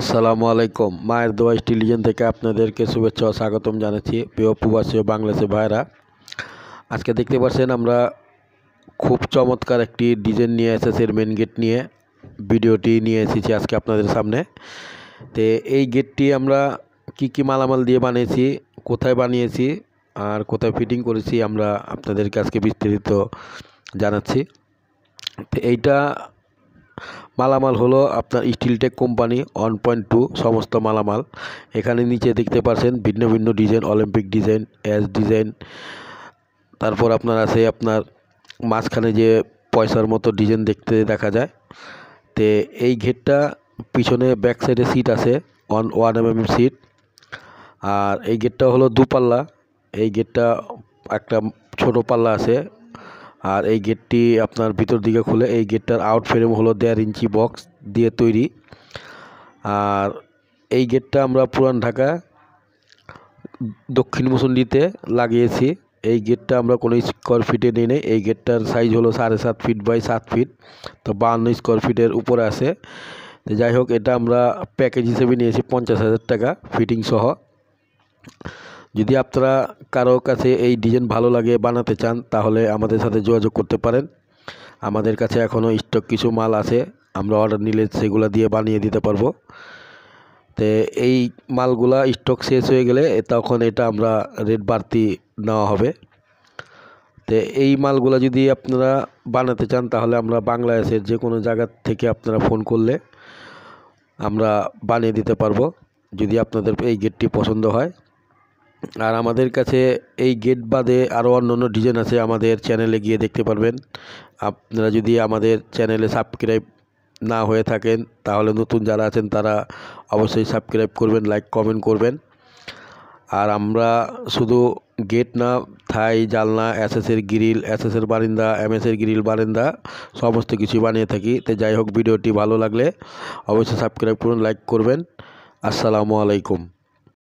আসসালামু আলাইকুম মায়ের দোয়া টেলিভিশন থেকে আপনাদেরকে শুভেচ্ছা ও স্বাগতম জানাচ্ছি প্রিয় প্রবাসী ও বাংলাদেশের ভাইরা আজকে দেখতে পাচ্ছেন আমরা খুব চমৎকার একটি ডিজাইন নিয়ে এসেছি মেন গেট নিয়ে ভিডিওটি নিয়ে এসেছি আজকে আপনাদের সামনে তো এই গেটটি আমরা কি কি মালামাল দিয়ে বানিয়েছি কোথায় বানিয়েছি আর কোথায় ফিটিং করেছি আমরা আপনাদেরকে আজকে বিস্তারিত জানাচ্ছি তো এইটা মালামাল হলো আপনার Steeltech company one point two সমস্ত মালামাল এখানে নিচে দেখতে পাচ্ছেন ভিন্ন ভিন্ন design olympic design as design তারপর আপনার আছে আপনার মাঝখানে যে পয়সার মতো ডিজাইন দেখতে দেখা যায় তে এই গেটটা পিছনে ব্যাক সাইডে সিট আছে one one M M seat আর এই গেটটা হলো দুপাল্লা এই গেটটা একটা ছোট পাল্লা আছে আর এই গেটটি আপনার ভিতর দিকে খুলে এই গেটটার আউট ফ্রেম হলো দেড় ইঞ্চি বক্স দিয়ে তৈরি আর এই গেটটা আমরা পুরান ঢাকা দক্ষিণ মুসুন্ডিতে লাগিয়েছি এই গেটটা আমরা কোনো স্কোয়ার ফিটে নিয়ে নেই এই গেটটার সাইজ হলো সাড়ে সাত ফিট বাই সাত ফিট তো বাহান্ন স্কোয়ার ফিটের উপরে আছে যাই হোক এটা আমরা প্যাকেজ হিসেবে নিয়েছি পঞ্চাশ হাজার টাকা ফিটিংসহ যদি আপনারা কারো কাছে এই ডিজাইন ভালো লাগে বানাতে চান তাহলে আমাদের সাথে যোগাযোগ করতে পারেন আমাদের কাছে এখনও স্টক কিছু মাল আছে আমরা অর্ডার নিলে সেগুলো দিয়ে বানিয়ে দিতে পারবো তো এই মালগুলা স্টক শেষ হয়ে গেলে তখন এটা আমরা রেট বাড়তি নেওয়া হবে তো এই মালগুলা যদি আপনারা বানাতে চান তাহলে আমরা বাংলাদেশের যে কোনো জায়গা থেকে আপনারা ফোন করলে আমরা বানিয়ে দিতে পারবো যদি আপনাদের এই গেটটি পছন্দ হয় আর আমাদের কাছে এই গেট বাদে আরও অন্য ডিজাইন আছে আমাদের চ্যানেলে গিয়ে দেখতে পারবেন আপনারা যদি আমাদের চ্যানেলে সাবস্ক্রাইব না হয়ে থাকেন তাহলে নতুন যারা আছেন তারা অবশ্যই সাবস্ক্রাইব করবেন লাইক কমেন্ট করবেন আর আমরা শুধু গেট না থাই জালনা এসএসের গ্রিল এসএসের বারিন্দা এমএসের গ্রিল বারিন্দা সমস্ত কিছু বানিয়ে থাকি তো যাই হোক ভিডিওটি ভালো লাগলে অবশ্যই সাবস্ক্রাইব করুন লাইক করবেন আসসালামু আলাইকুম